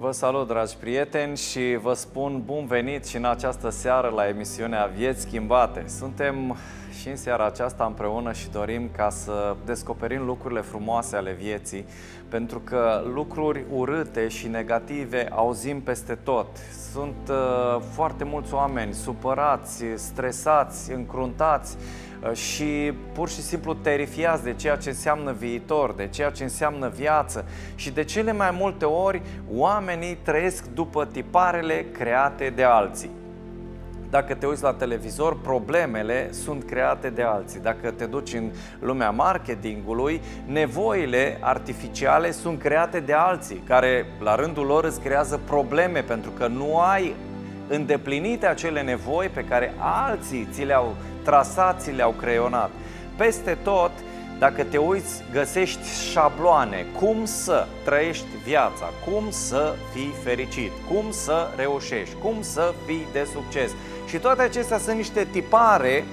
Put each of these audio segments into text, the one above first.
Vă salut, dragi prieteni, și vă spun bun venit și în această seară la emisiunea Vieți Schimbate. Suntem și în seara aceasta împreună și dorim ca să descoperim lucrurile frumoase ale vieții, pentru că lucruri urâte și negative auzim peste tot. Sunt uh, foarte mulți oameni supărați, stresați, încruntați Uh, și pur și simplu terifiați de ceea ce înseamnă viitor, de ceea ce înseamnă viață și de cele mai multe ori oamenii trăiesc după tiparele create de alții. Dacă te uiți la televizor, problemele sunt create de alții. Dacă te duci în lumea marketingului, nevoile artificiale sunt create de alții, care la rândul lor îți creează probleme pentru că nu ai îndeplinite acele nevoi pe care alții ți le-au trasații le-au creionat. Peste tot, dacă te uiți, găsești șabloane, cum să trăiești viața, cum să fii fericit, cum să reușești, cum să fii de succes. Și toate acestea sunt niște tipare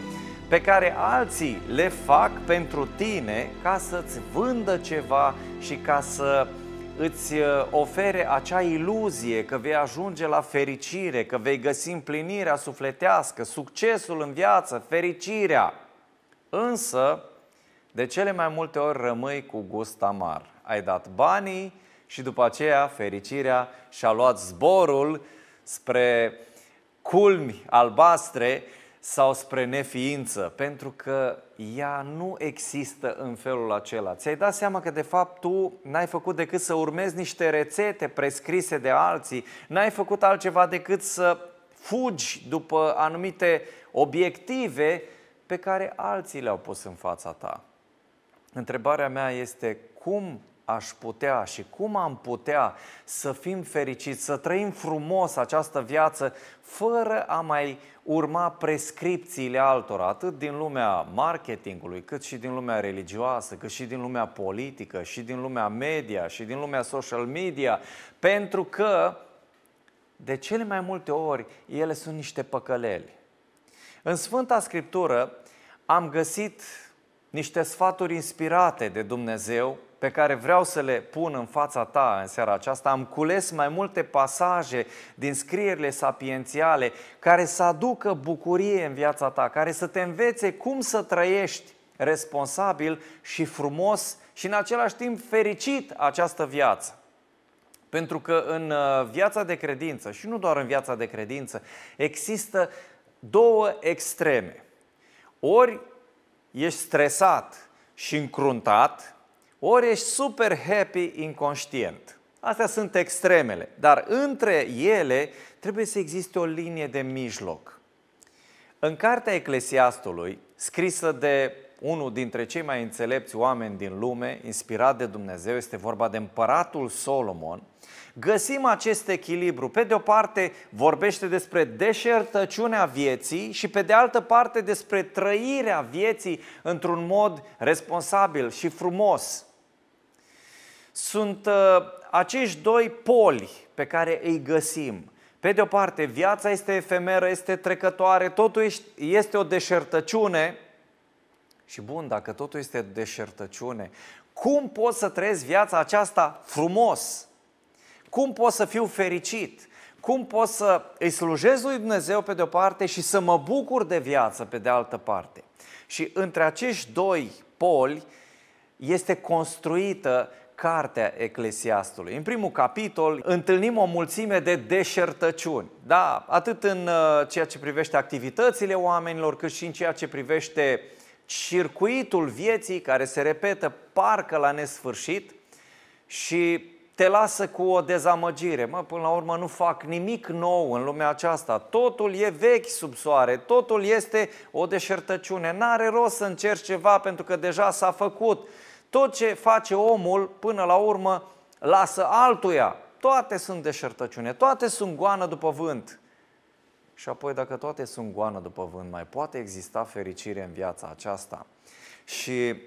pe care alții le fac pentru tine ca să-ți vândă ceva și ca să uh, îți uh, ofere acea iluzie că vei ajunge la fericire, că vei găsi împlinirea sufletească, succesul în viață, fericirea. Însă, de cele mai multe ori rămâi cu gust amar. Ai dat banii și după aceea fericirea și-a luat zborul spre culmi albastre sau spre neființă, pentru că ea nu există în felul acela. Ți-ai dat seama că de fapt tu n-ai făcut decât să urmezi niște rețete prescrise de alții, n-ai făcut altceva decât să fugi după anumite obiective pe care alții le-au pus în fața ta. Întrebarea mea este cum aș putea și cum am putea să fim fericiți, să trăim frumos această viață fără a mai urma prescripțiile altora, atât din lumea marketingului, cât și din lumea religioasă, cât și din lumea politică, și din lumea media, și din lumea social media, pentru că de cele mai multe ori ele sunt niște păcăleli. În Sfânta Scriptură am găsit niște sfaturi inspirate de Dumnezeu pe care vreau să le pun în fața ta în seara aceasta, am cules mai multe pasaje din scrierile sapiențiale care să aducă bucurie în viața ta, care să te învețe cum să trăiești responsabil și frumos și în același timp fericit această viață. Pentru că în uh, viața de credință, și nu doar în viața de credință, există două extreme. Ori ești stresat și încruntat, ori ești super happy inconștient. Astea sunt extremele, dar între ele trebuie să existe o linie de mijloc. În cartea Eclesiastului, scrisă de unul dintre cei mai înțelepți oameni din lume, inspirat de Dumnezeu, este vorba de împăratul Solomon, găsim acest echilibru. Pe de o parte vorbește despre deșertăciunea vieții și pe de altă parte despre trăirea vieții într-un mod responsabil și frumos sunt uh, acești doi poli pe care îi găsim. Pe de o parte, viața este efemeră, este trecătoare, totul este o deșertăciune. Și bun, dacă totul este deșertăciune, cum pot să trăiesc viața aceasta frumos? Cum pot să fiu fericit? Cum pot să îi slujez lui Dumnezeu pe de-o parte și să mă bucur de viață pe de altă parte? Și între acești doi poli este construită cartea Eclesiastului. În primul capitol întâlnim o mulțime de deșertăciuni. Da, atât în uh, ceea ce privește activitățile oamenilor, cât și în ceea ce privește circuitul vieții care se repetă parcă la nesfârșit și te lasă cu o dezamăgire. Mă, până la urmă nu fac nimic nou în lumea aceasta. Totul e vechi sub soare, totul este o deșertăciune. N-are rost să încerci ceva pentru că deja s-a făcut. Tot ce face omul, până la urmă, lasă altuia. Toate sunt deșertăciune, toate sunt goană după vânt. Și apoi, dacă toate sunt goană după vânt, mai poate exista fericire în viața aceasta. Și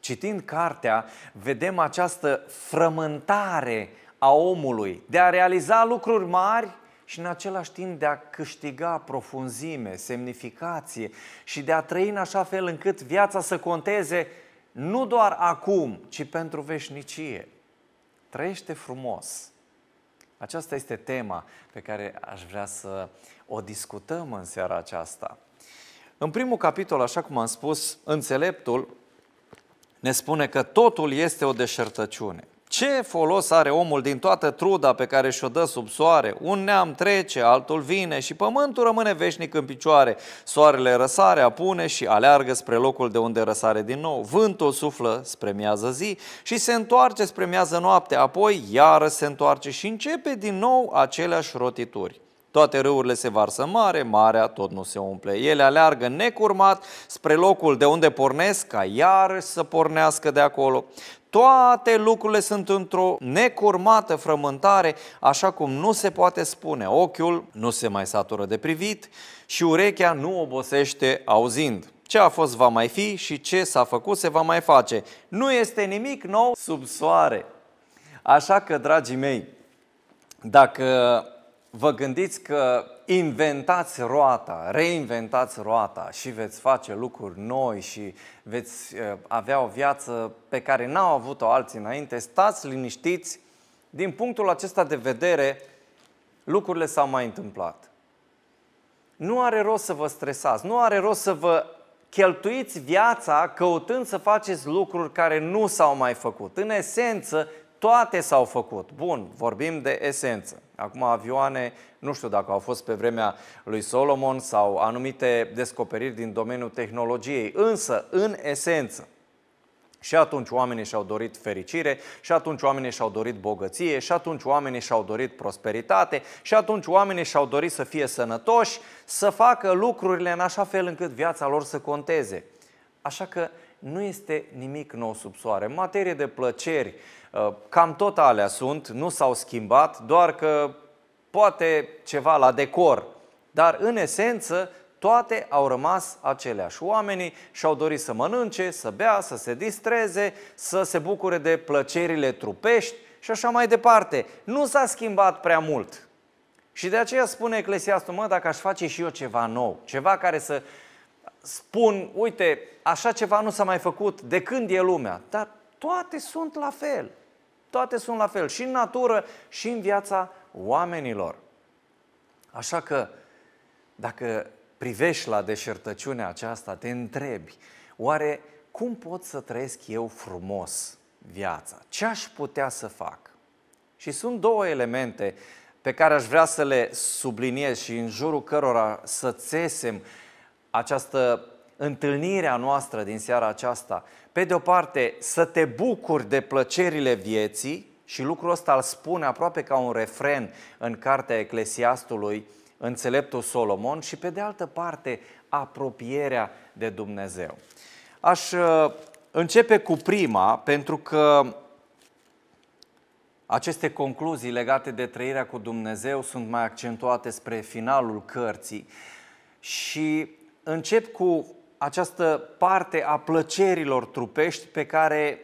citind cartea, vedem această frământare a omului de a realiza lucruri mari și în același timp de a câștiga profunzime, semnificație și de a trăi în așa fel încât viața să conteze nu doar acum, ci pentru veșnicie. Trăiește frumos. Aceasta este tema pe care aș vrea să o discutăm în seara aceasta. În primul capitol, așa cum am spus, înțeleptul ne spune că totul este o deșertăciune. Ce folos are omul din toată truda pe care și-o dă sub soare? Un neam trece, altul vine și pământul rămâne veșnic în picioare. Soarele răsare, apune și aleargă spre locul de unde răsare din nou. Vântul suflă spre miază zi și se întoarce spre miază noapte, apoi iară se întoarce și începe din nou aceleași rotituri. Toate râurile se varsă mare, marea tot nu se umple. Ele aleargă necurmat spre locul de unde pornesc, ca iar să pornească de acolo. Toate lucrurile sunt într-o necurmată frământare, așa cum nu se poate spune. Ochiul nu se mai satură de privit și urechea nu obosește auzind. Ce a fost va mai fi și ce s-a făcut se va mai face. Nu este nimic nou sub soare. Așa că, dragii mei, dacă vă gândiți că inventați roata, reinventați roata și veți face lucruri noi și veți uh, avea o viață pe care n-au avut-o alții înainte, stați liniștiți, din punctul acesta de vedere, lucrurile s-au mai întâmplat. Nu are rost să vă stresați, nu are rost să vă cheltuiți viața căutând să faceți lucruri care nu s-au mai făcut. În esență, toate s-au făcut. Bun, vorbim de esență. Acum avioane, nu știu dacă au fost pe vremea lui Solomon sau anumite descoperiri din domeniul tehnologiei, însă, în esență, și atunci oamenii și-au dorit fericire, și atunci oamenii și-au dorit bogăție, și atunci oamenii și-au dorit prosperitate, și atunci oamenii și-au dorit să fie sănătoși, să facă lucrurile în așa fel încât viața lor să conteze. Așa că nu este nimic nou sub soare. În materie de plăceri, uh, cam tot alea sunt, nu s-au schimbat, doar că poate ceva la decor, dar în esență toate au rămas aceleași. Oamenii și-au dorit să mănânce, să bea, să se distreze, să se bucure de plăcerile trupești și așa mai departe. Nu s-a schimbat prea mult. Și de aceea spune Eclesiastul, mă, dacă aș face și eu ceva nou, ceva care să spun, uite, așa ceva nu s-a mai făcut de când e lumea, dar toate sunt la fel. Toate sunt la fel, și în natură, și în viața oamenilor. Așa că, dacă privești la deșertăciunea aceasta, te întrebi, oare cum pot să trăiesc eu frumos viața? Ce aș putea să fac? Și sunt două elemente pe care aș vrea să le subliniez și în jurul cărora să țesem uh, această întâlnire a noastră din seara aceasta. Pe de o parte, să te bucuri de plăcerile vieții și lucrul ăsta îl spune aproape ca un refren în cartea Eclesiastului, înțeleptul Solomon și pe de altă parte apropierea de Dumnezeu. Aș uh, începe cu prima pentru că aceste concluzii legate de trăirea cu Dumnezeu sunt mai accentuate spre finalul cărții și încep cu această parte a plăcerilor trupești pe care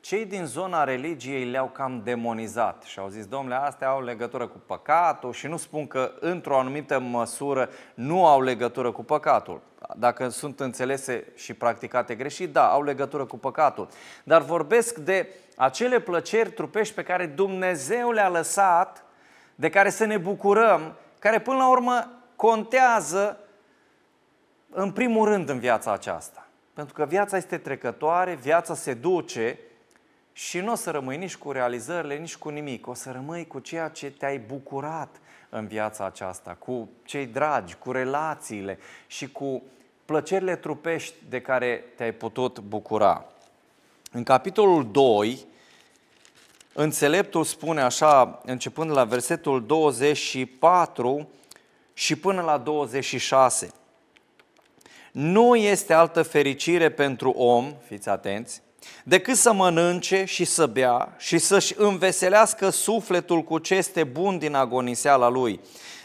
cei din zona religiei le-au cam demonizat și au zis, domnule, astea au legătură cu păcatul și nu spun că într-o anumită măsură nu au legătură cu păcatul. Dacă sunt înțelese și practicate greșit, da, au legătură cu păcatul. Dar vorbesc de acele plăceri trupești pe care Dumnezeu le-a lăsat, de care să ne bucurăm, care până la urmă contează în primul rând în viața aceasta. Pentru că viața este trecătoare, viața se duce și nu o să rămâi nici cu realizările, nici cu nimic. O să rămâi cu ceea ce te-ai bucurat în viața aceasta, cu cei dragi, cu relațiile și cu plăcerile trupești de care te-ai putut bucura. În capitolul 2, înțeleptul spune așa, începând la versetul 24 și până la 26. Nu este altă fericire pentru om, fiți atenți, decât să mănânce și să bea și să-și înveselească sufletul cu ce este bun din agoniseala lui.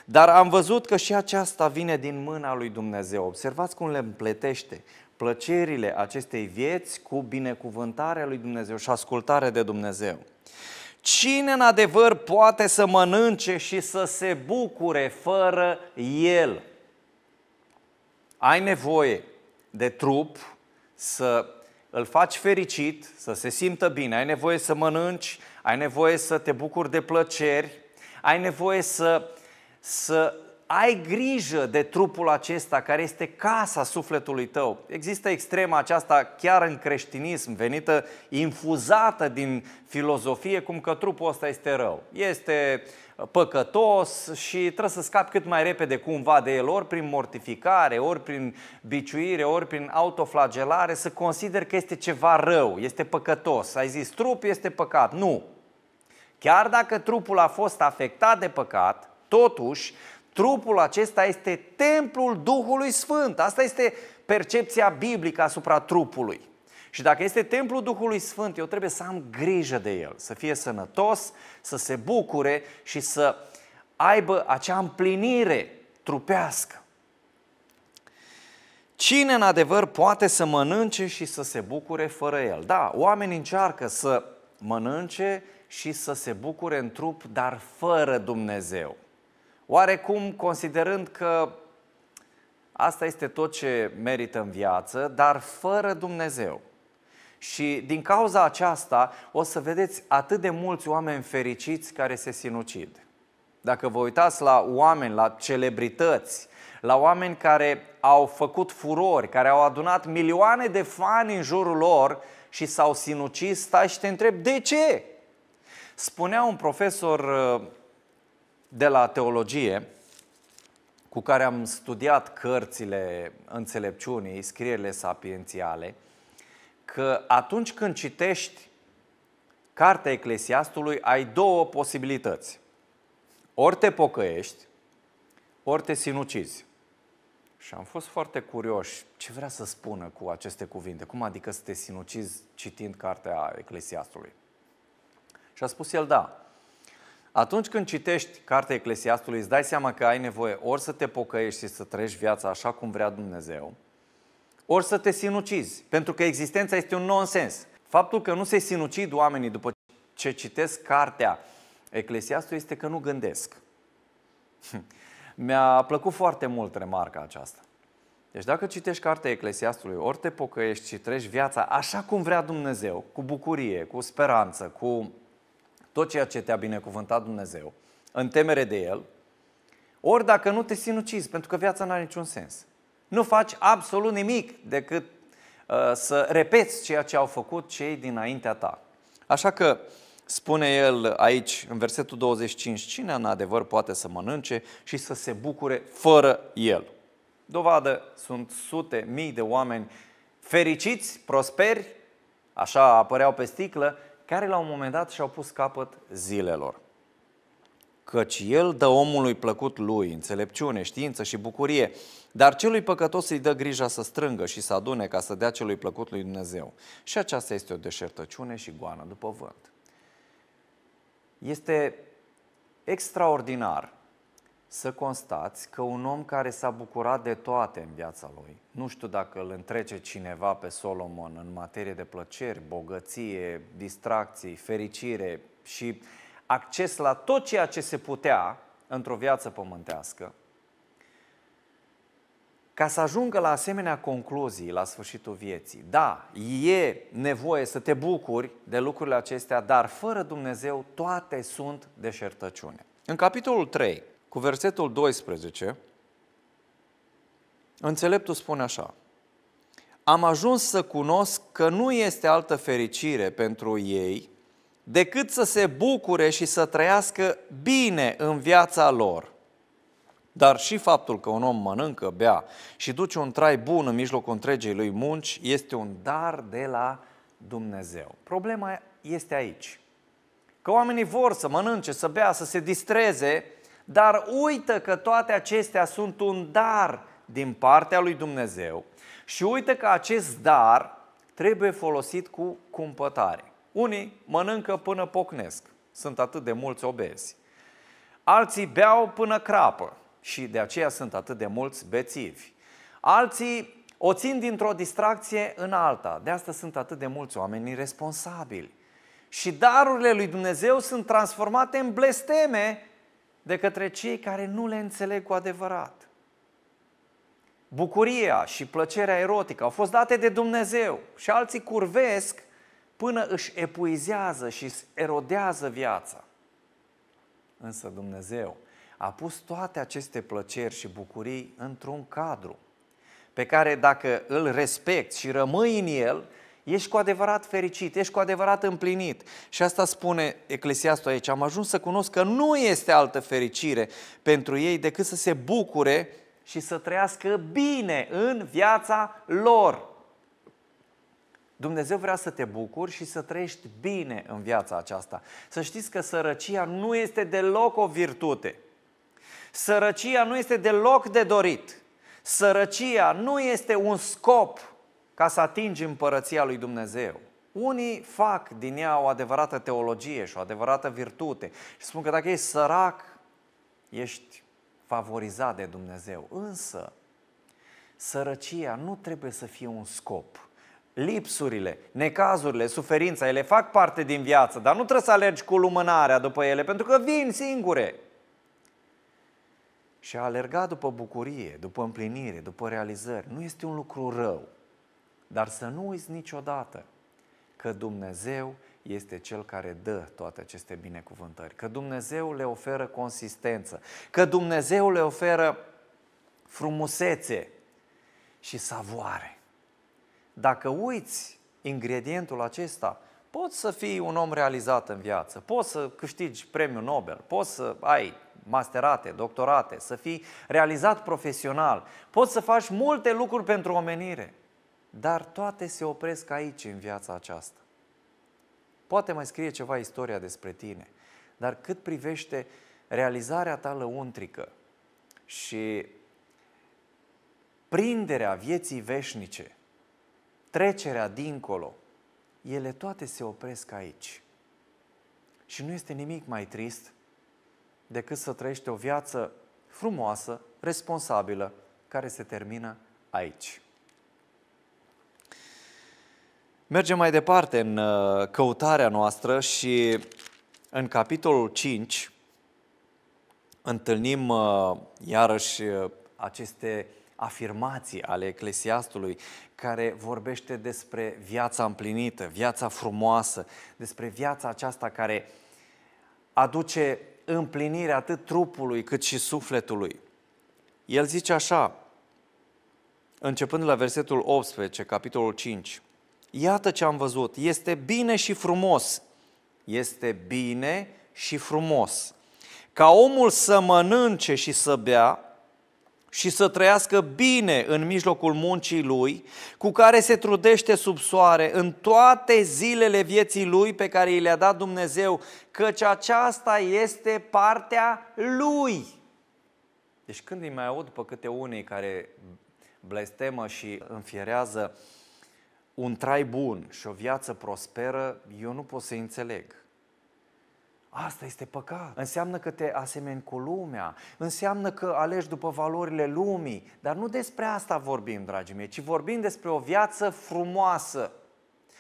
Dar am văzut că și aceasta vine din mâna lui Dumnezeu. Observați cum le împletește plăcerile acestei vieți cu binecuvântarea lui Dumnezeu și ascultare de Dumnezeu. Cine în adevăr poate să mănânce și să se bucure fără El? ai nevoie de trup să îl faci fericit, să se simtă bine, ai nevoie să mănânci, ai nevoie să te bucuri de plăceri, ai nevoie să, să ai grijă de trupul acesta care este casa sufletului tău. Există extrema aceasta chiar în creștinism, venită, infuzată din filozofie, cum că trupul ăsta este rău. Este uh, păcătos și trebuie să scapi cât mai repede cumva de el, ori prin mortificare, ori prin biciuire, ori prin autoflagelare, să consider că este ceva rău, este păcătos. Ai zis, trup este păcat. Nu. Chiar dacă trupul a fost afectat de păcat, totuși, trupul acesta este templul Duhului Sfânt. Asta este percepția biblică asupra trupului. Și dacă este templul Duhului Sfânt, eu trebuie să am grijă de el, să fie sănătos, să se bucure și să aibă acea împlinire trupească. Cine în adevăr poate să mănânce și să se bucure fără el? Da, oamenii încearcă să mănânce și să se bucure în trup, dar fără Dumnezeu. Oarecum considerând că asta este tot ce merită în viață, dar fără Dumnezeu. Și din cauza aceasta o să vedeți atât de mulți oameni fericiți care se sinucid. Dacă vă uitați la oameni, la celebrități, la oameni care au făcut furori, care au adunat milioane de fani în jurul lor și s-au sinucis, stai și te întreb de ce? Spunea un profesor uh, de la teologie, cu care am studiat cărțile înțelepciunii, scrierile sapiențiale, că atunci când citești Cartea Eclesiastului, ai două posibilități. Ori te pocăiești, ori te sinucizi. Și am fost foarte curioși ce vrea să spună cu aceste cuvinte. Cum adică să te sinucizi citind Cartea Eclesiastului? Și a spus el, da, atunci când citești Cartea Eclesiastului, îți dai seama că ai nevoie ori să te pocăiești și să treci viața așa cum vrea Dumnezeu, ori să te sinucizi, pentru că existența este un nonsens. Faptul că nu se sinucid oamenii după ce citesc cartea Eclesiastul este că nu gândesc. Hm. Mi-a plăcut foarte mult remarca aceasta. Deci dacă citești cartea Eclesiastului, ori te pocăiești și treci viața așa cum vrea Dumnezeu, cu bucurie, cu speranță, cu tot ceea ce te-a binecuvântat Dumnezeu, în temere de El, ori dacă nu te sinucizi, pentru că viața nu are niciun sens. Nu faci absolut nimic decât uh, să repeți ceea ce au făcut cei dinaintea ta. Așa că spune el aici, în versetul 25, cine în adevăr poate să mănânce și să se bucure fără el? Dovadă sunt sute, mii de oameni fericiți, prosperi, așa apăreau pe sticlă, care la un moment dat și-au pus capăt zilelor căci el dă omului plăcut lui, înțelepciune, știință și bucurie, dar celui păcătos îi dă grija să strângă și să adune ca să dea celui plăcut lui Dumnezeu. Și aceasta este o deșertăciune și goană după vânt. Este extraordinar să constați că un om care s-a bucurat de toate în viața lui, nu știu dacă îl întrece cineva pe Solomon în materie de plăceri, bogăție, distracții, fericire și uh, acces la tot ceea ce se putea într-o viață pământească, ca să ajungă la asemenea concluzii la sfârșitul vieții. Da, e nevoie să te bucuri de lucrurile acestea, dar fără Dumnezeu toate sunt deșertăciune. În capitolul 3, cu versetul 12, înțeleptul spune așa, am ajuns să cunosc că nu este altă fericire pentru ei decât să se bucure și să trăiască bine în viața lor. Dar și faptul că un om mănâncă, bea și duce un trai bun în mijlocul întregii lui munci este un dar de la Dumnezeu. Problema este aici. Că oamenii vor să mănânce, să bea, să se distreze, dar uită că toate acestea sunt un dar din partea lui Dumnezeu și uită că acest dar trebuie folosit cu cumpătare. Unii mănâncă până pocnesc, sunt atât de mulți obezi. Alții beau până crapă și de aceea sunt atât de mulți bețivi. Alții o țin dintr-o distracție în alta, de asta sunt atât de mulți oameni responsabili. Și darurile lui Dumnezeu sunt transformate în blesteme de către cei care nu le înțeleg cu adevărat. Bucuria și plăcerea erotică au fost date de Dumnezeu și alții curvesc până își epuizează și erodează viața. Însă Dumnezeu a pus toate aceste plăceri și bucurii într-un cadru pe care dacă îl respecti și rămâi în el, ești cu adevărat fericit, ești cu adevărat împlinit. Și asta spune Eclesiastul aici. Am ajuns să cunosc că nu este altă fericire pentru ei decât să se bucure și să trăiască bine în viața lor. Dumnezeu vrea să te bucuri și să trăiești bine în viața aceasta. Să știți că sărăcia nu este deloc o virtute. Sărăcia nu este deloc de dorit. Sărăcia nu este un scop ca să atingi împărăția lui Dumnezeu. Unii fac din ea o adevărată teologie și o adevărată virtute și spun că dacă ești sărac, ești favorizat de Dumnezeu. Însă, sărăcia nu trebuie să fie un scop lipsurile, necazurile, suferința, ele fac parte din viață, dar nu trebuie să alergi cu lumânarea după ele, pentru că vin singure. Și a alerga după bucurie, după împlinire, după realizări, nu este un lucru rău. Dar să nu uiți niciodată că Dumnezeu este Cel care dă toate aceste binecuvântări, că Dumnezeu le oferă consistență, că Dumnezeu le oferă frumusețe și savoare. Dacă uiți ingredientul acesta, poți să fii un om realizat în viață, poți să câștigi premiul Nobel, poți să ai masterate, doctorate, să fii realizat profesional, poți să faci multe lucruri pentru omenire, dar toate se opresc aici în viața aceasta. Poate mai scrie ceva istoria despre tine, dar cât privește realizarea ta lăuntrică și prinderea vieții veșnice, trecerea dincolo, ele toate se opresc aici. Și nu este nimic mai trist decât să trăiești o viață frumoasă, responsabilă, care se termină aici. Mergem mai departe în uh, căutarea noastră și în capitolul 5 întâlnim uh, iarăși uh, aceste afirmații ale Eclesiastului care vorbește despre viața împlinită, viața frumoasă, despre viața aceasta care aduce împlinire atât trupului cât și sufletului. El zice așa, începând la versetul 18, capitolul 5, Iată ce am văzut, este bine și frumos, este bine și frumos. Ca omul să mănânce și să bea, și să trăiască bine în mijlocul muncii lui, cu care se trudește sub soare în toate zilele vieții lui pe care i le-a dat Dumnezeu, căci aceasta este partea lui. Deci când îi mai aud pe câte unii care blestemă și înfierează un trai bun și o viață prosperă, eu nu pot să înțeleg. Asta este păcat. Înseamnă că te asemeni cu lumea, înseamnă că alegi după valorile lumii. Dar nu despre asta vorbim, dragii mei, ci vorbim despre o viață frumoasă.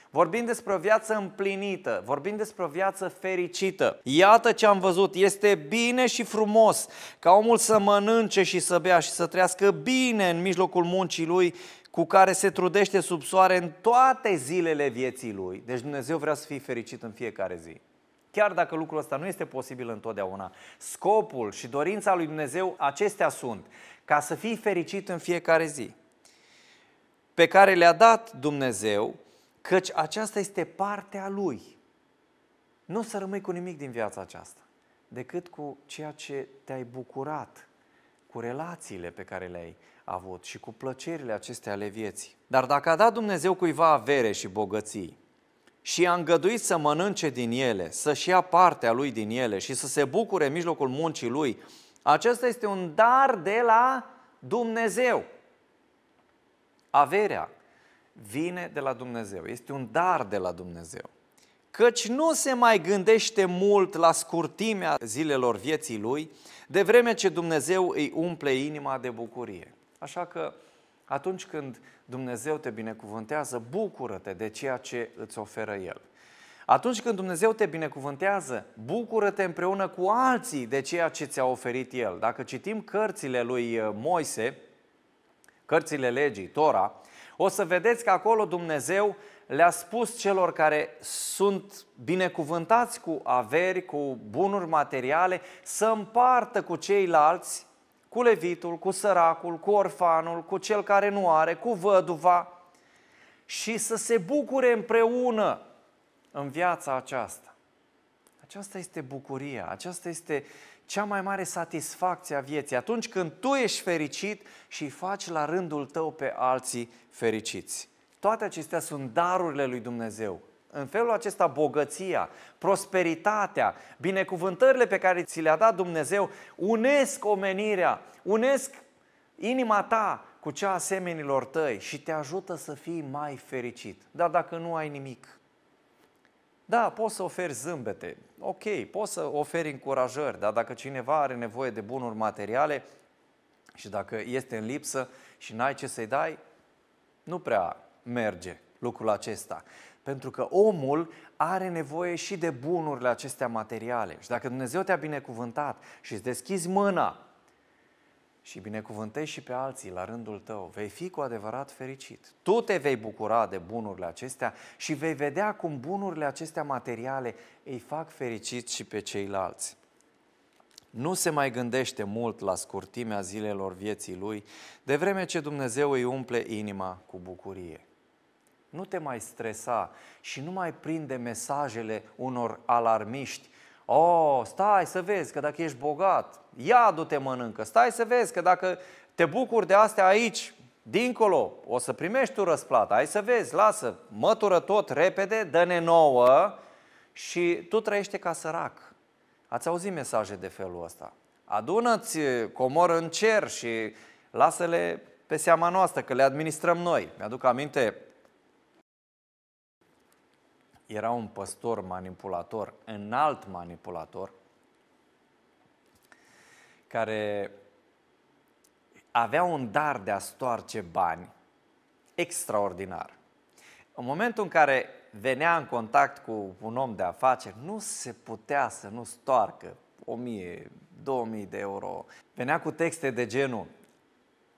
Vorbim despre o viață împlinită, vorbim despre o viață fericită. Iată ce am văzut, este bine și frumos ca omul să mănânce și să bea și să trăiască bine în mijlocul muncii lui cu care se trudește sub soare în toate zilele vieții lui. Deci Dumnezeu vrea să fie fericit în fiecare zi chiar dacă lucrul ăsta nu este posibil întotdeauna. Scopul și dorința lui Dumnezeu, acestea sunt, ca să fii fericit în fiecare zi, pe care le-a dat Dumnezeu, căci aceasta este partea Lui. Nu o să rămâi cu nimic din viața aceasta, decât cu ceea ce te-ai bucurat, cu relațiile pe care le-ai avut și cu plăcerile acestea ale vieții. Dar dacă a dat Dumnezeu cuiva avere și bogății, și i-a îngăduit să mănânce din ele, să-și ia partea lui din ele și să se bucure în mijlocul muncii lui, acesta este un dar de la Dumnezeu. Averea vine de la Dumnezeu, este un dar de la Dumnezeu. Căci nu se mai gândește mult la scurtimea zilelor vieții lui, de vreme ce Dumnezeu îi umple inima de bucurie. Așa că atunci când Dumnezeu te binecuvântează, bucură-te de ceea ce îți oferă El. Atunci când Dumnezeu te binecuvântează, bucură-te împreună cu alții de ceea ce ți-a oferit El. Dacă citim cărțile lui uh, Moise, cărțile legii, Tora, o să vedeți că acolo Dumnezeu le-a spus celor care sunt binecuvântați cu averi, cu bunuri materiale, să împartă cu ceilalți cu levitul, cu săracul, cu orfanul, cu cel care nu are, cu văduva și să se bucure împreună în viața aceasta. Aceasta este bucuria, aceasta este cea mai mare satisfacție a vieții, atunci când tu ești fericit și faci la rândul tău pe alții fericiți. Toate acestea sunt darurile lui Dumnezeu. În felul acesta, bogăția, prosperitatea, binecuvântările pe care ți le-a dat Dumnezeu unesc omenirea, unesc inima ta cu cea a semenilor tăi și te ajută să fii mai fericit. Dar dacă nu ai nimic, da, poți să oferi zâmbete, ok, poți să oferi încurajări, dar dacă cineva are nevoie de bunuri materiale și dacă este în lipsă și n-ai ce să-i dai, nu prea merge lucrul acesta. Pentru că omul are nevoie și de bunurile acestea materiale. Și dacă Dumnezeu te-a binecuvântat și îți deschizi mâna și binecuvântezi și pe alții la rândul tău, vei fi cu adevărat fericit. Tu te vei bucura de bunurile acestea și vei vedea cum bunurile acestea materiale îi fac fericit și pe ceilalți. Nu se mai gândește mult la scurtimea zilelor vieții lui, de vreme ce Dumnezeu îi umple inima cu bucurie nu te mai stresa și nu mai prinde mesajele unor alarmiști. Oh, stai să vezi că dacă ești bogat, ia du te mănâncă. Stai să vezi că dacă te bucuri de astea aici, dincolo, o să primești tu răsplată. Hai să vezi, lasă, mătură tot repede, dă-ne nouă și tu trăiește ca sărac. Ați auzit mesaje de felul ăsta. Adună-ți comor în cer și lasă-le pe seama noastră, că le administrăm noi. Mi-aduc aminte, era un păstor manipulator, înalt manipulator, care avea un dar de a stoarce bani extraordinar. În momentul în care venea în contact cu un om de afaceri, nu se putea să nu stoarcă 1000, 2000 de euro. Venea cu texte de genul,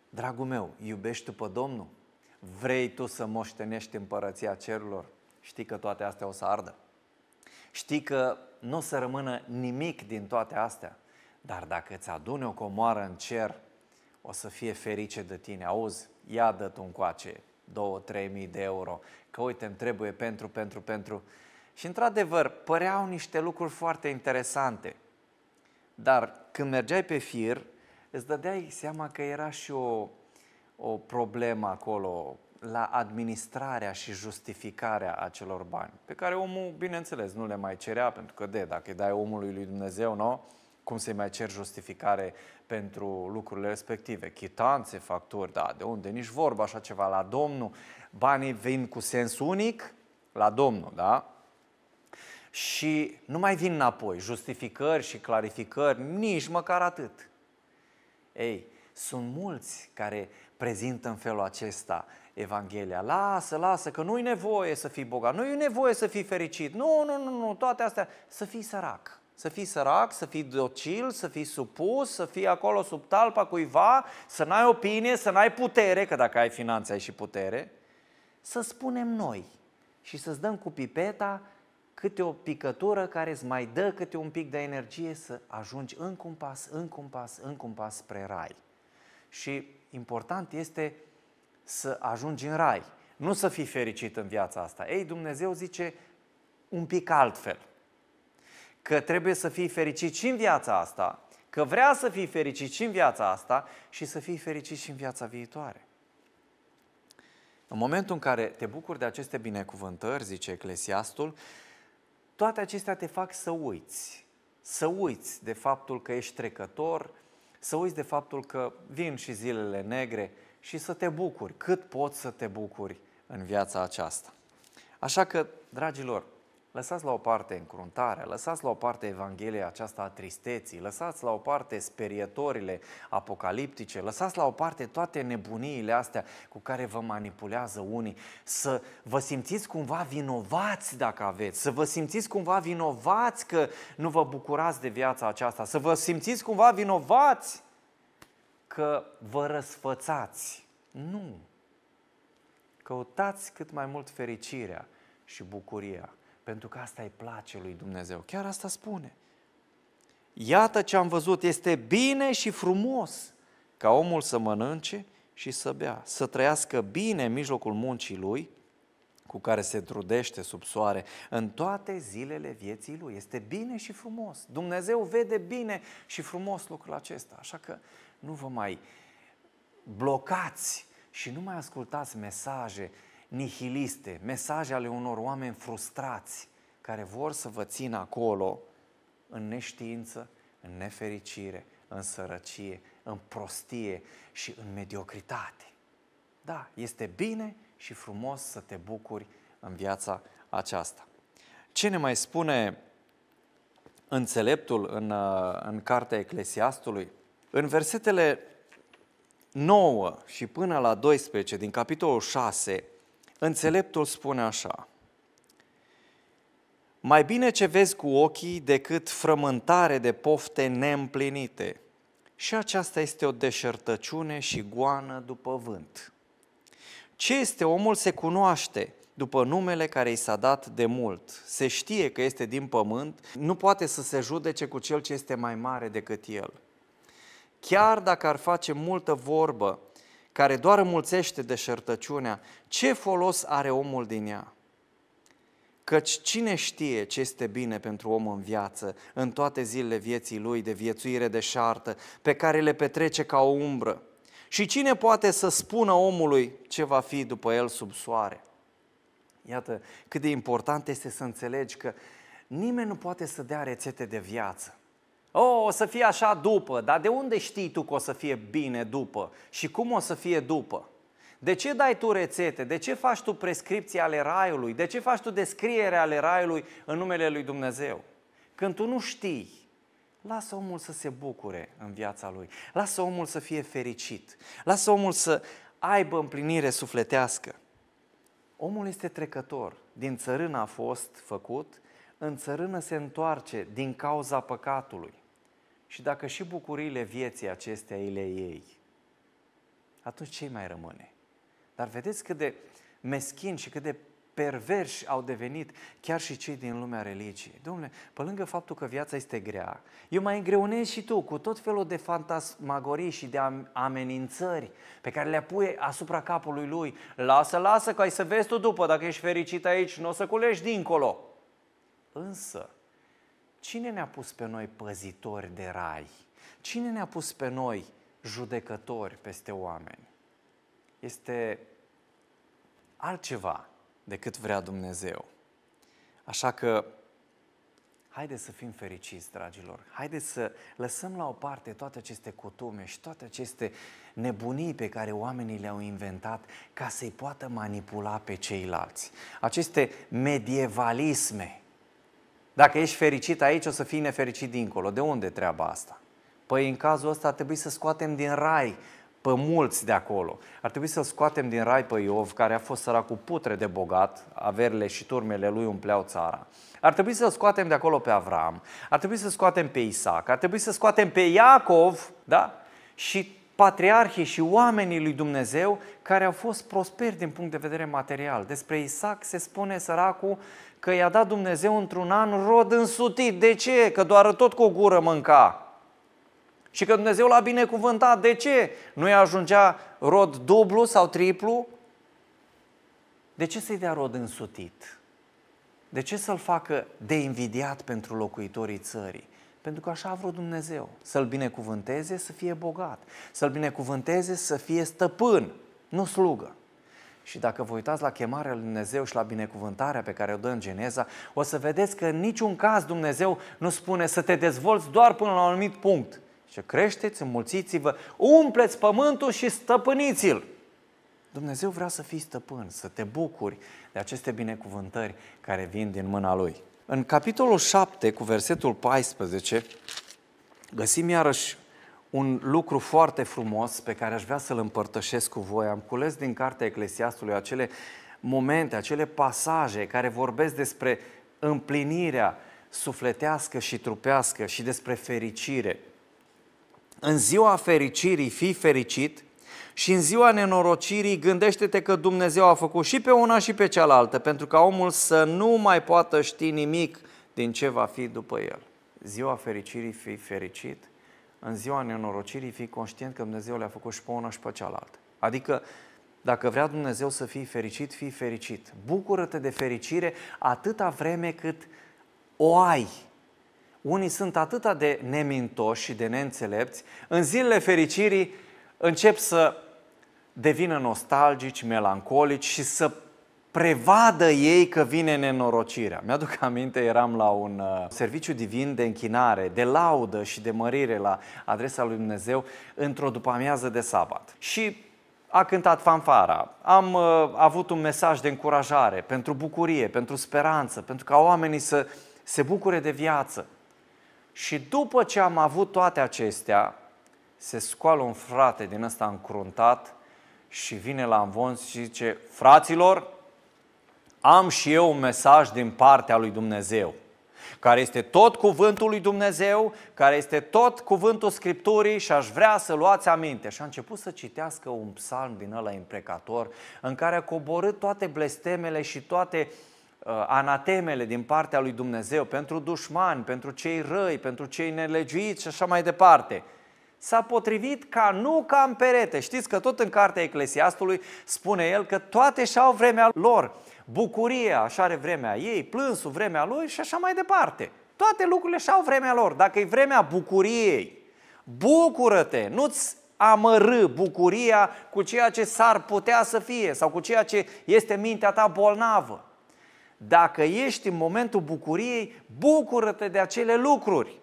dragul meu, iubești tu pe Domnul? Vrei tu să moștenești împărăția cerurilor? știi că toate astea o să ardă. Știi că nu o să rămână nimic din toate astea, dar dacă îți adune o comoară în cer, o să fie ferice de tine. Auzi, ia dă un coace, 2-3 mii de euro, că uite, îmi trebuie pentru, pentru, pentru. Și într-adevăr, păreau niște lucruri foarte interesante. Dar când mergeai pe fir, îți dădeai seama că era și o, o problemă acolo la administrarea și justificarea acelor bani, pe care omul, bineînțeles, nu le mai cerea, pentru că de, dacă îi dai omului lui Dumnezeu, nu? Cum să-i mai cer justificare pentru lucrurile respective? Chitanțe, facturi, da, de unde? Nici vorba așa ceva. La Domnul banii vin cu sens unic, la Domnul, da? Și nu mai vin înapoi justificări și clarificări, nici măcar atât. Ei, sunt mulți care prezintă în felul acesta Evanghelia. Lasă, lasă, că nu-i nevoie să fii bogat, nu-i nevoie să fii fericit. Nu, nu, nu, nu, toate astea. Să fii sărac. Să fii sărac, să fii docil, să fii supus, să fii acolo sub talpa cuiva, să n-ai opinie, să n-ai putere, că dacă ai finanțe ai și putere. Să spunem noi și să-ți dăm cu pipeta câte o picătură care îți mai dă câte un pic de energie să ajungi încă un pas, încă un pas, încă un pas spre rai. Și important este să ajungi în rai, nu să fii fericit în viața asta. Ei, Dumnezeu zice un pic altfel. Că trebuie să fii fericit și în viața asta, că vrea să fii fericit și în viața asta și să fii fericit și în viața viitoare. În momentul în care te bucuri de aceste binecuvântări, zice Eclesiastul, toate acestea te fac să uiți. Să uiți de faptul că ești trecător, să uiți de faptul că vin și zilele negre, și să te bucuri cât poți să te bucuri în viața aceasta. Așa că, dragilor, lăsați la o parte încruntarea, lăsați la o parte Evanghelia aceasta a tristeții, lăsați la o parte sperietorile apocaliptice, lăsați la o parte toate nebuniile astea cu care vă manipulează unii, să vă simțiți cumva vinovați dacă aveți, să vă simțiți cumva vinovați că nu vă bucurați de viața aceasta, să vă simțiți cumva vinovați că vă răsfățați. Nu. Căutați cât mai mult fericirea și bucuria, pentru că asta îi place lui Dumnezeu. Chiar asta spune. Iată ce am văzut, este bine și frumos ca omul să mănânce și să bea, să trăiască bine în mijlocul muncii lui, cu care se trudește sub soare în toate zilele vieții lui. Este bine și frumos. Dumnezeu vede bine și frumos lucrul acesta. Așa că nu vă mai blocați și nu mai ascultați mesaje nihiliste, mesaje ale unor oameni frustrați care vor să vă țină acolo în neștiință, în nefericire, în sărăcie, în prostie și în mediocritate. Da, este bine și frumos să te bucuri în viața aceasta. Ce ne mai spune înțeleptul în, uh, în cartea Eclesiastului? În versetele 9 și până la 12 din capitolul 6, înțeleptul spune așa. Mai bine ce vezi cu ochii decât frământare de pofte neîmplinite. Și aceasta este o deșertăciune și goană după vânt. Ce este omul se cunoaște după numele care i s-a dat de mult. Se știe că este din pământ, nu poate să se judece cu cel ce este mai mare decât el. Chiar dacă ar face multă vorbă care doar înmulțește deșertăciunea, ce folos are omul din ea? Căci cine știe ce este bine pentru om în viață, în toate zilele vieții lui de viețuire șartă, pe care le petrece ca o umbră? Și cine poate să spună omului ce va fi după el sub soare? Iată cât de important este să înțelegi că nimeni nu poate să dea rețete de viață oh, o să fie așa după, dar de unde știi tu că o să fie bine după și cum o să fie după? De ce dai tu rețete? De ce faci tu prescripții ale raiului? De ce faci tu descriere ale raiului în numele lui Dumnezeu? Când tu nu știi Lasă omul să se bucure în viața lui. Lasă omul să fie fericit. Lasă omul să aibă împlinire sufletească. Omul este trecător. Din țărână a fost făcut, în țărână se întoarce din cauza păcatului și dacă și bucuriile vieții acestea îi le ei, atunci ce mai rămâne? Dar vedeți cât de meschin și cât de perverși au devenit chiar și cei din lumea religiei. Domnule, pe lângă faptul că viața este grea, eu mai îngreunez și tu cu tot felul de fantasmagorii și de amenințări pe care le pui asupra capului lui. Lasă, lasă, că ai să vezi tu după, dacă ești fericit aici, nu o să culești dincolo. Însă, Cine ne-a pus pe noi păzitori de rai? Cine ne-a pus pe noi judecători peste oameni? Este altceva decât vrea Dumnezeu. Așa că haideți să fim fericiți, dragilor. Haideți să lăsăm la o parte toate aceste cotume și toate aceste nebunii pe care oamenii le-au inventat ca să-i poată manipula pe ceilalți. Aceste medievalisme dacă ești fericit aici, o să fii nefericit dincolo. De unde treaba asta? Păi în cazul ăsta ar trebui să scoatem din rai pe mulți de acolo. Ar trebui să-l scoatem din rai pe Iov, care a fost săracul putre de bogat, averile și turmele lui umpleau țara. Ar trebui să-l scoatem de acolo pe Avram, ar trebui să scoatem pe Isaac, ar trebui să scoatem pe Iacov, da? Și patriarhii și oamenii lui Dumnezeu care au fost prosperi din punct de vedere material. Despre Isaac se spune săracul că i-a dat Dumnezeu într-un an rod însutit. De ce? Că doar tot cu o gură mânca. Și că Dumnezeu l-a binecuvântat. De ce? Nu i ajungea rod dublu sau triplu? De ce să-i dea rod însutit? De ce să-l facă de invidiat pentru locuitorii țării? Pentru că așa a vrut Dumnezeu. Să-l binecuvânteze să fie bogat. Să-l binecuvânteze să fie stăpân, nu slugă. Și dacă vă uitați la chemarea lui Dumnezeu și la binecuvântarea pe care o dă în Geneza, o să vedeți că în niciun caz Dumnezeu nu spune să te dezvolți doar până la un anumit punct. Și creșteți, înmulțiți-vă, umpleți pământul și stăpâniți-l. Dumnezeu vrea să fii stăpân, să te bucuri de aceste binecuvântări care vin din mâna Lui. În capitolul 7, cu versetul 14, găsim iarăși un lucru foarte frumos pe care aș vrea să-l împărtășesc cu voi. Am cules din cartea Eclesiastului acele momente, acele pasaje care vorbesc despre împlinirea sufletească și trupească și despre fericire. În ziua fericirii, fii fericit și în ziua nenorocirii gândește-te că Dumnezeu a făcut și pe una și pe cealaltă, pentru ca omul să nu mai poată ști nimic din ce va fi după el. Ziua fericirii fii fericit, în ziua nenorocirii fii conștient că Dumnezeu le-a făcut și pe una și pe cealaltă. Adică dacă vrea Dumnezeu să fii fericit, fii fericit. Bucură-te de fericire atâta vreme cât o ai. Unii sunt atâta de nemintoși și de neînțelepți, în zilele fericirii încep să devină nostalgici, melancolici și să prevadă ei că vine nenorocirea. Mi-aduc aminte, eram la un uh, serviciu divin de închinare, de laudă și de mărire la adresa lui Dumnezeu într-o după-amiază de sabat. Și a cântat fanfara, am uh, avut un mesaj de încurajare, pentru bucurie, pentru speranță, pentru ca oamenii să se bucure de viață. Și după ce am avut toate acestea, se scoală un frate din ăsta încruntat și vine la Amvon și zice, fraților, am și eu un mesaj din partea lui Dumnezeu, care este tot cuvântul lui Dumnezeu, care este tot cuvântul Scripturii și aș vrea să luați aminte. Și a început să citească un psalm din ăla imprecator, în care a coborât toate blestemele și toate uh, anatemele din partea lui Dumnezeu pentru dușmani, pentru cei răi, pentru cei nelegiuiți și așa mai departe – s-a potrivit ca nu ca în perete. Știți că tot în cartea Eclesiastului spune el că toate și-au vremea lor. Bucuria așa are vremea ei, plânsul vremea lui și așa mai departe. Toate lucrurile și-au vremea lor. Dacă e vremea bucuriei, bucură-te, nu-ți amărâ bucuria cu ceea ce s-ar putea să fie sau cu ceea ce este mintea ta bolnavă. Dacă ești în momentul bucuriei, bucură-te de acele lucruri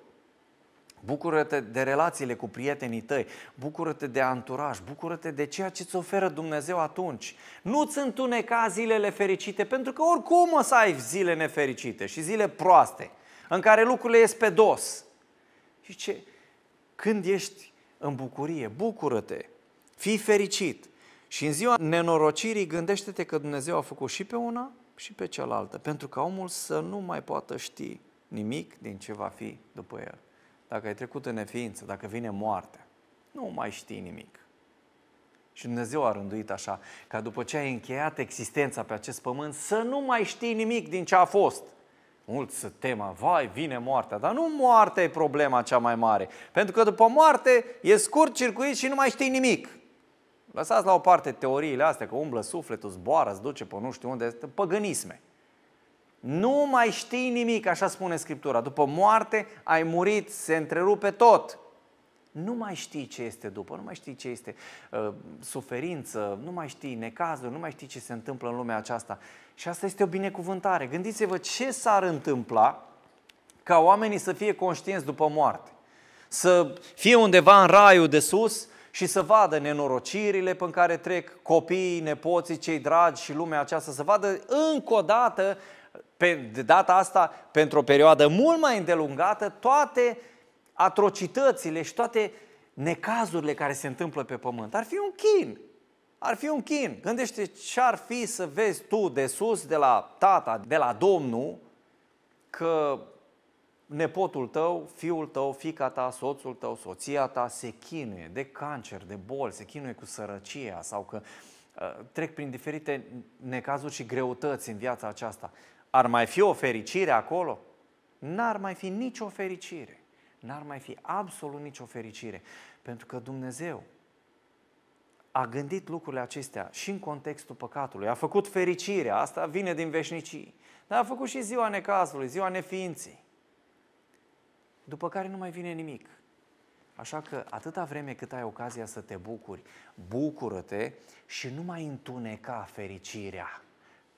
bucură-te de relațiile cu prietenii tăi, bucură-te de anturaj, bucură-te de ceea ce îți oferă Dumnezeu atunci. Nu-ți întuneca zilele fericite, pentru că oricum o să ai zile nefericite și zile proaste, în care lucrurile ies pe dos. Și ce? Când ești în bucurie, bucură-te, fii fericit. Și în ziua nenorocirii gândește-te că Dumnezeu a făcut și pe una și pe cealaltă, pentru ca omul să nu mai poată ști nimic din ce va fi după el dacă ai trecut în neființă, dacă vine moarte, nu mai știi nimic. Și Dumnezeu a rânduit așa, ca după ce ai încheiat existența pe acest pământ, să nu mai știi nimic din ce a fost. Mulți se temă, vai, vine moartea, dar nu moartea e problema cea mai mare. Pentru că după moarte e scurt circuit și nu mai știi nimic. Lăsați la o parte teoriile astea că umblă sufletul, zboară, îți duce pe nu știu unde, păgânisme. Nu mai știi nimic, așa spune Scriptura. După moarte ai murit, se întrerupe tot. Nu mai știi ce este după, nu mai știi ce este uh, suferință, nu mai știi necazul, nu mai știi ce se întâmplă în lumea aceasta. Și asta este o binecuvântare. Gândiți-vă ce s-ar întâmpla ca oamenii să fie conștienți după moarte. Să fie undeva în raiul de sus și să vadă nenorocirile pe care trec copiii, nepoții, cei dragi și lumea aceasta, să vadă încă o dată pe, de data asta, pentru o perioadă mult mai îndelungată, toate atrocitățile și toate necazurile care se întâmplă pe pământ. Ar fi un chin. Ar fi un chin. Gândește ce ar fi să vezi tu de sus, de la tata, de la Domnul, că nepotul tău, fiul tău, fica ta, soțul tău, soția ta se chinuie de cancer, de bol se chinuie cu sărăcia sau că uh, trec prin diferite necazuri și greutăți în viața aceasta. Ar mai fi o fericire acolo? N-ar mai fi nicio fericire. N-ar mai fi absolut nicio fericire. Pentru că Dumnezeu a gândit lucrurile acestea și în contextul păcatului. A făcut fericirea, asta vine din veșnicii. Dar a făcut și ziua necazului, ziua neființei. După care nu mai vine nimic. Așa că atâta vreme cât ai ocazia să te bucuri, bucură-te și nu mai întuneca fericirea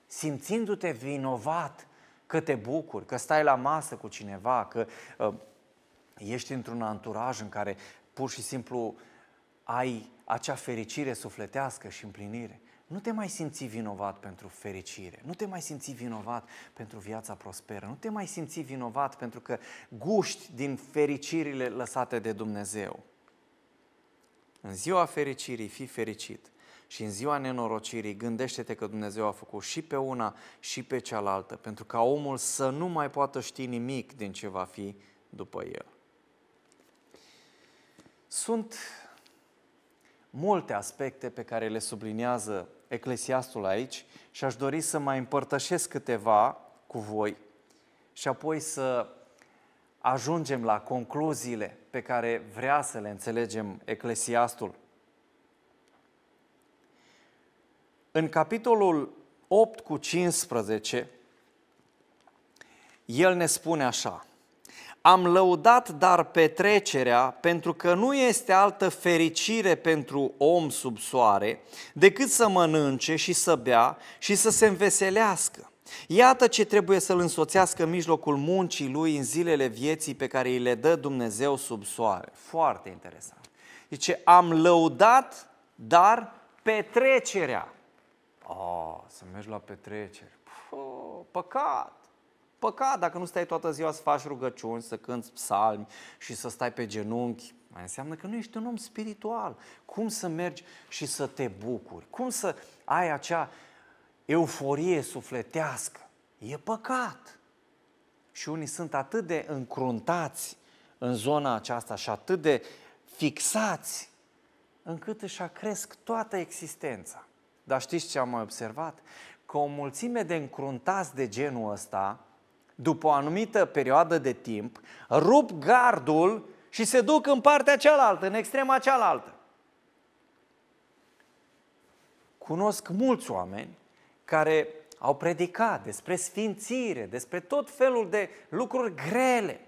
simțindu-te vinovat că te bucuri, că stai la masă cu cineva, că uh, ești într-un anturaj în care pur și simplu ai acea fericire sufletească și împlinire. Nu te mai simți vinovat pentru fericire, nu te mai simți vinovat pentru viața prosperă, nu te mai simți vinovat pentru că guști din fericirile lăsate de Dumnezeu. În ziua fericirii, fii fericit. Și în ziua nenorocirii gândește-te că Dumnezeu a făcut și pe una și pe cealaltă, pentru ca omul să nu mai poată ști nimic din ce va fi după el. Sunt multe aspecte pe care le subliniază Eclesiastul aici și aș dori să mai împărtășesc câteva cu voi și apoi să ajungem la concluziile pe care vrea să le înțelegem Eclesiastul. în capitolul 8 cu 15, el ne spune așa, am lăudat dar petrecerea pentru că nu este altă fericire pentru om sub soare decât să mănânce și să bea și să se înveselească. Iată ce trebuie să-l însoțească în mijlocul muncii lui în zilele vieții pe care îi le dă Dumnezeu sub soare. Foarte interesant. Zice, am lăudat, dar petrecerea. A, ah, să mergi la petreceri. Puh, păcat! Păcat dacă nu stai toată ziua să faci rugăciuni, să cânți psalmi și să stai pe genunchi. Mai înseamnă că nu ești un om spiritual. Cum să mergi și să te bucuri? Cum să ai acea euforie sufletească? E păcat! Și unii sunt atât de încruntați în zona aceasta și atât de fixați încât își acresc toată existența. Dar știți ce am mai observat? Că o mulțime de încruntați de genul ăsta, după o anumită perioadă de timp, rup gardul și se duc în partea cealaltă, în extrema cealaltă. Cunosc mulți oameni care au predicat despre sfințire, despre tot felul de lucruri grele,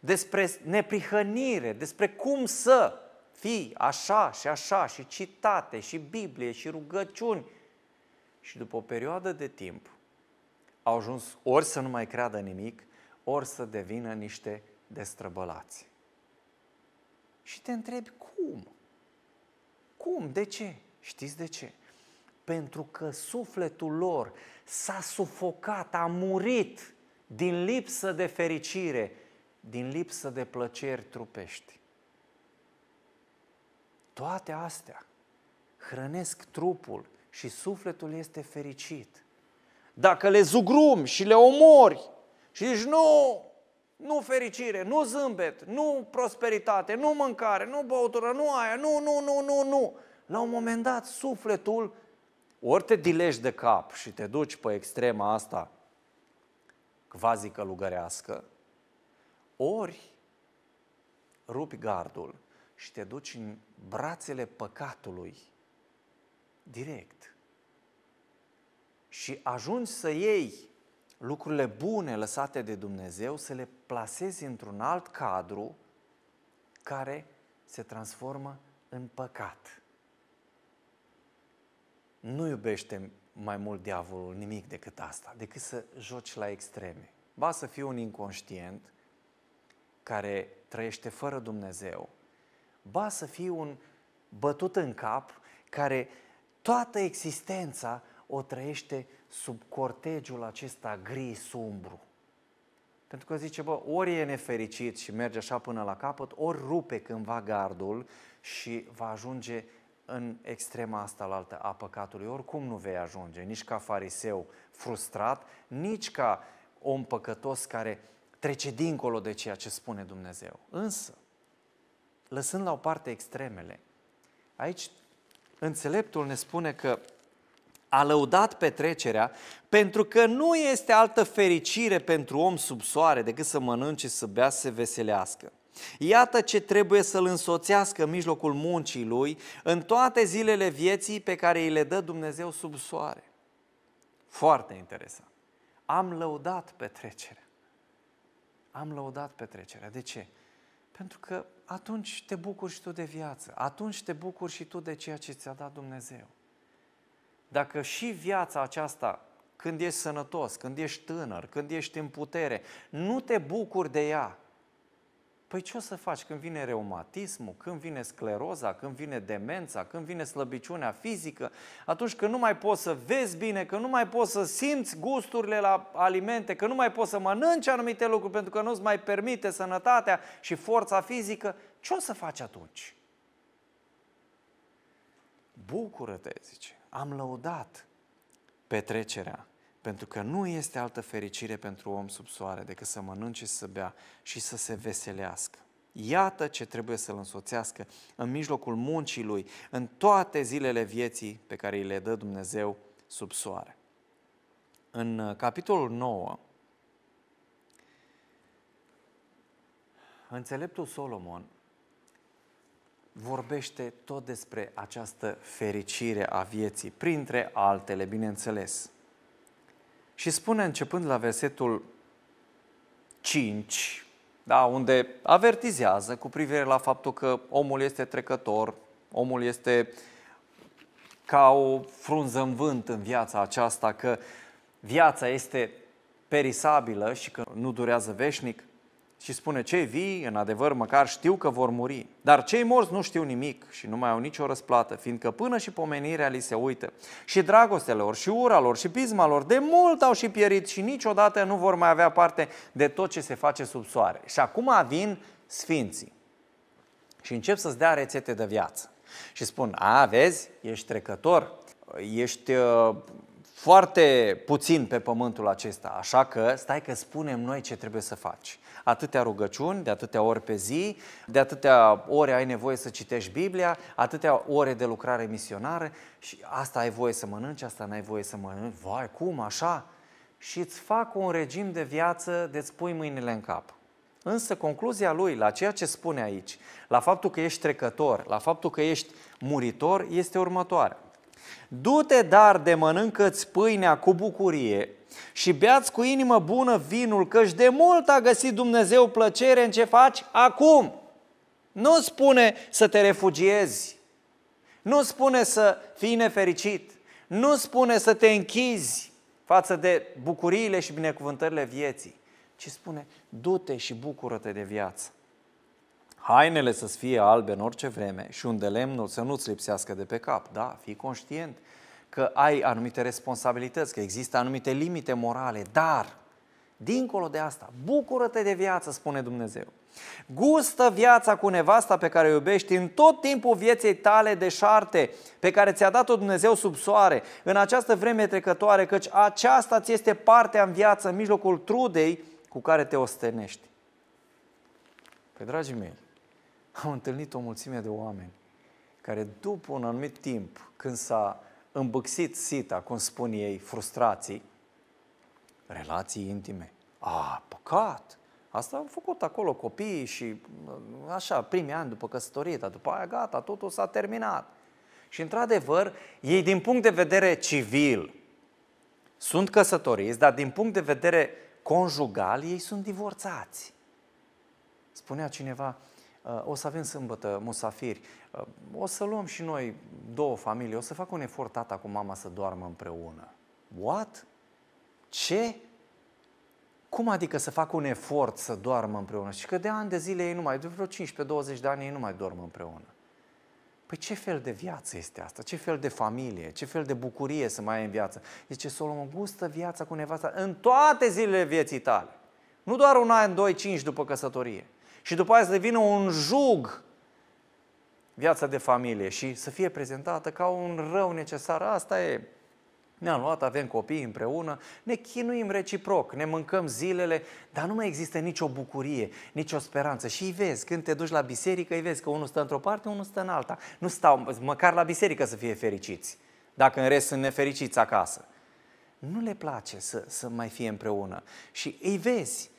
despre neprihănire, despre cum să fi așa și așa și citate și Biblie și rugăciuni. Și după o perioadă de timp au ajuns ori să nu mai creadă nimic, ori să devină niște destrăbălați. Și te întrebi cum? Cum? De ce? Știți de ce? Pentru că sufletul lor s-a sufocat, a murit din lipsă de fericire, din lipsă de plăceri trupești. Toate astea hrănesc trupul și sufletul este fericit. Dacă le zugrum și le omori și zici nu, nu fericire, nu zâmbet, nu prosperitate, nu mâncare, nu băutură, nu aia, nu, nu, nu, nu, nu. La un moment dat sufletul ori te dilești de cap și te duci pe extrema asta quasi călugărească, ori rupi gardul și te duci în brațele păcatului direct. Și ajungi să iei lucrurile bune lăsate de Dumnezeu, să le plasezi într-un alt cadru care se transformă în păcat. Nu iubește mai mult diavolul nimic decât asta, decât să joci la extreme. Ba să fii un inconștient care trăiește fără Dumnezeu, ba să fii un bătut în cap care toată existența o trăiește sub cortegiul acesta gri, sumbru. Pentru că zice, bă, ori e nefericit și merge așa până la capăt, ori rupe cândva gardul și va ajunge în extrema asta la altă a păcatului. Oricum nu vei ajunge, nici ca fariseu frustrat, nici ca om păcătos care trece dincolo de ceea ce spune Dumnezeu. Însă, lăsând la o parte extremele. Aici înțeleptul ne spune că a lăudat petrecerea pentru că nu este altă fericire pentru om sub soare decât să mănânce, să bea, să se veselească. Iată ce trebuie să-l însoțească în mijlocul muncii lui în toate zilele vieții pe care îi le dă Dumnezeu sub soare. Foarte interesant. Am lăudat petrecerea. Am lăudat petrecerea. De ce? Pentru că atunci te bucuri și tu de viață, atunci te bucuri și tu de ceea ce ți-a dat Dumnezeu. Dacă și viața aceasta, când ești sănătos, când ești tânăr, când ești în putere, nu te bucuri de ea, Păi ce o să faci când vine reumatismul, când vine scleroza, când vine demența, când vine slăbiciunea fizică, atunci când nu mai poți să vezi bine, că nu mai poți să simți gusturile la alimente, că nu mai poți să mănânci anumite lucruri pentru că nu-ți mai permite sănătatea și forța fizică, ce o să faci atunci? Bucură-te, zice, am lăudat petrecerea pentru că nu este altă fericire pentru om sub soare decât să mănânce și să bea și să se veselească. Iată ce trebuie să-l însoțească în mijlocul muncii lui, în toate zilele vieții pe care îi le dă Dumnezeu sub soare. În uh, capitolul 9, înțeleptul Solomon vorbește tot despre această fericire a vieții, printre altele, bineînțeles. Și spune începând la versetul 5, da, unde avertizează cu privire la faptul că omul este trecător, omul este ca o frunză în vânt în viața aceasta, că viața este perisabilă și că nu durează veșnic – și spune, cei vii, în adevăr, măcar știu că vor muri, dar cei morți nu știu nimic și nu mai au nicio răsplată, fiindcă până și pomenirea li se uită. Și dragostea lor, și ura lor, și pisma lor, de mult au și pierit și niciodată nu vor mai avea parte de tot ce se face sub soare. Și acum vin sfinții și încep să-ți dea rețete de viață. Și spun, a, vezi, ești trecător, ești uh, foarte puțin pe pământul acesta, așa că stai că spunem noi ce trebuie să faci atâtea rugăciuni, de atâtea ori pe zi, de atâtea ore ai nevoie să citești Biblia, atâtea ore de lucrare misionară și asta ai voie să mănânci, asta n-ai voie să mănânci, vai, cum, așa? Și îți fac un regim de viață de îți pui mâinile în cap. Însă concluzia lui la ceea ce spune aici, la faptul că ești trecător, la faptul că ești muritor, este următoarea. Du-te dar de mănâncă-ți pâinea cu bucurie și beați cu inimă bună vinul, căci de mult a găsit Dumnezeu plăcere în ce faci acum. Nu spune să te refugiezi, nu spune să fii nefericit, nu spune să te închizi față de bucuriile și binecuvântările vieții, ci spune du-te și bucură-te de viață hainele să fie albe în orice vreme și unde lemnul să nu-ți lipsească de pe cap. Da, fii conștient că ai anumite responsabilități, că există anumite limite morale, dar, dincolo de asta, bucură-te de viață, spune Dumnezeu. Gustă viața cu nevasta pe care o iubești în tot timpul vieții tale de șarte pe care ți-a dat-o Dumnezeu sub soare în această vreme trecătoare, căci aceasta ți este partea în viață, în mijlocul trudei cu care te ostenești. Păi, dragii mei, am întâlnit o mulțime de oameni care după un anumit timp, când s-a îmbâxit sita, cum spun ei, frustrații, relații intime. A, păcat! Asta am făcut acolo copiii și uh, așa, primii ani după căsătorie, dar după aia gata, totul s-a terminat. Și într-adevăr, ei din punct de vedere civil sunt căsătoriți, dar din punct de vedere conjugal ei sunt divorțați. Spunea cineva, Uh, o să avem sâmbătă musafiri, uh, o să luăm și noi două familii, o să fac un efort tata cu mama să doarmă împreună. What? Ce? Cum adică să fac un efort să doarmă împreună? Și că de ani de zile ei nu mai, de vreo 15-20 de ani ei nu mai dorm împreună. Păi ce fel de viață este asta? Ce fel de familie? Ce fel de bucurie să mai ai în viață? Zice Solomon, gustă viața cu nevasta în toate zilele vieții tale. Nu doar un an, doi, cinci după căsătorie și după aceea să devină un jug viața de familie și să fie prezentată ca un rău necesar. Asta e. Ne-am luat, avem copii împreună, ne chinuim reciproc, ne mâncăm zilele, dar nu mai există nicio bucurie, nicio speranță. Și îi vezi, când te duci la biserică, îi vezi că unul stă într-o parte, unul stă în alta. Nu stau, măcar la biserică să fie fericiți, dacă în rest sunt nefericiți acasă. Nu le place să, să mai fie împreună. Și îi vezi,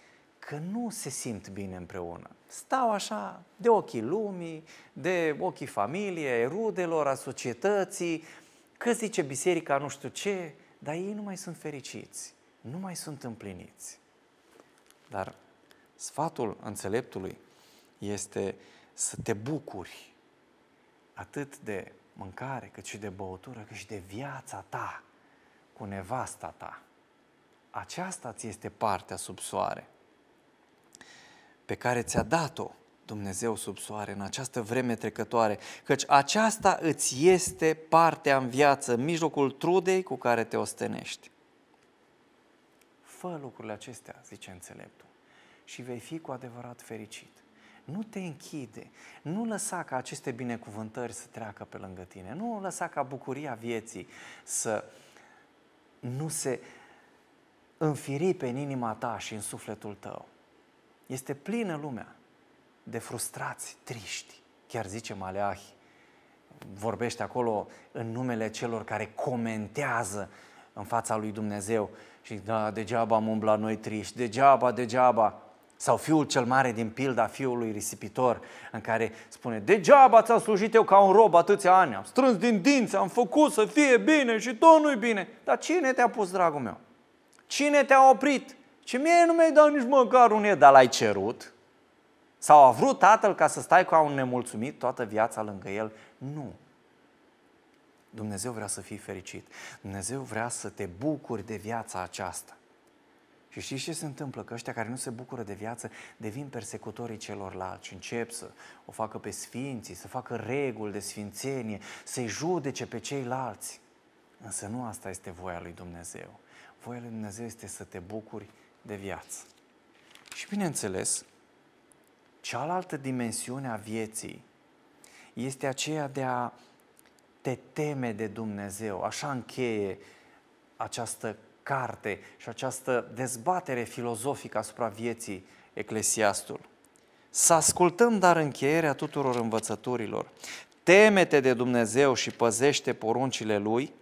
că nu se simt bine împreună. Stau așa de ochii lumii, de ochii familiei, rudelor, a societății, că zice biserica nu știu ce, dar ei nu mai sunt fericiți, nu mai sunt împliniți. Dar sfatul înțeleptului este să te bucuri atât de mâncare, cât și de băutură, cât și de viața ta cu nevasta ta. Aceasta ți este partea sub soare pe care ți-a dat-o Dumnezeu sub soare în această vreme trecătoare, căci aceasta îți este partea în viață, în mijlocul trudei cu care te ostenești. Fă lucrurile acestea, zice înțeleptul, și vei fi cu adevărat fericit. Nu te închide, nu lăsa ca aceste binecuvântări să treacă pe lângă tine, nu lăsa ca bucuria vieții să nu se înfiri pe inima ta și în sufletul tău este plină lumea de frustrați, triști. Chiar zice Maleahi, vorbește acolo în numele celor care comentează în fața lui Dumnezeu și da, degeaba am umblat noi triști, degeaba, degeaba. Sau fiul cel mare din pilda fiului risipitor, în care spune, degeaba ți-am slujit eu ca un rob atâția ani, am strâns din dinți, am făcut să fie bine și tot nu-i bine. Dar cine te-a pus, dragul meu? Cine te-a oprit? Ce mie nu mi-ai dat nici măcar un e, dar l-ai cerut? Sau a vrut tatăl ca să stai cu un nemulțumit toată viața lângă el? Nu. Dumnezeu vrea să fii fericit. Dumnezeu vrea să te bucuri de viața aceasta. Și știi ce se întâmplă? Că ăștia care nu se bucură de viață devin persecutorii celorlalți. Încep să o facă pe sfinții, să facă reguli de sfințenie, să-i judece pe ceilalți. Însă nu asta este voia lui Dumnezeu. Voia lui Dumnezeu este să te bucuri de viață. Și bineînțeles, cealaltă dimensiune a vieții este aceea de a te teme de Dumnezeu. Așa încheie această carte și această dezbatere filozofică asupra vieții Eclesiastul. Să ascultăm dar încheierea tuturor învățăturilor. Temete de Dumnezeu și păzește poruncile Lui –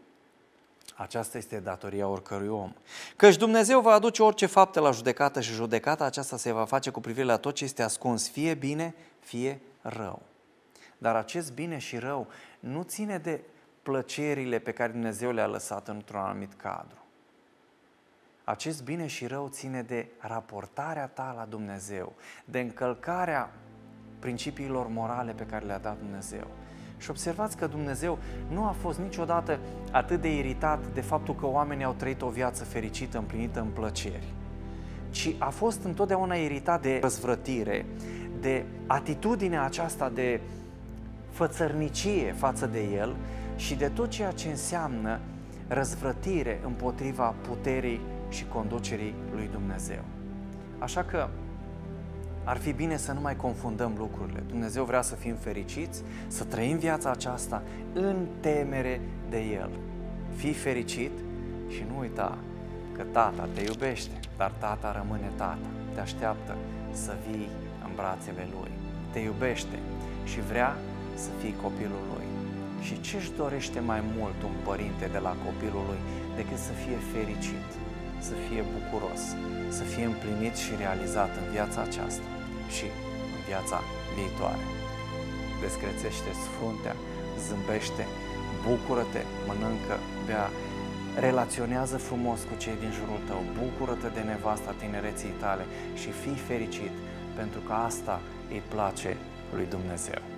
aceasta este datoria oricărui om. Căci Dumnezeu va aduce orice fapte la judecată și judecata aceasta se va face cu privire la tot ce este ascuns, fie bine, fie rău. Dar acest bine și rău nu ține de plăcerile pe care Dumnezeu le-a lăsat într-un anumit cadru. Acest bine și rău ține de raportarea ta la Dumnezeu, de încălcarea principiilor morale pe care le-a dat Dumnezeu. Și observați că Dumnezeu nu a fost niciodată atât de iritat de faptul că oamenii au trăit o viață fericită, împlinită în plăceri, ci a fost întotdeauna iritat de răzvrătire, de atitudinea aceasta de fățărnicie față de el și de tot ceea ce înseamnă răzvrătire împotriva puterii și conducerii lui Dumnezeu. Așa că ar fi bine să nu mai confundăm lucrurile. Dumnezeu vrea să fim fericiți, să trăim viața aceasta în temere de El. Fii fericit și nu uita că tata te iubește, dar tata rămâne tata. Te așteaptă să vii în brațele lui. Te iubește și vrea să fii copilul lui. Și ce își dorește mai mult un părinte de la copilul lui decât să fie fericit, să fie bucuros, să fie împlinit și realizat în viața aceasta? și în viața viitoare. Descrețește fruntea, zâmbește, bucură-te, mănâncă, bea, relaționează frumos cu cei din jurul tău, bucură-te de nevasta tinereții tale și fii fericit, pentru că asta îi place lui Dumnezeu.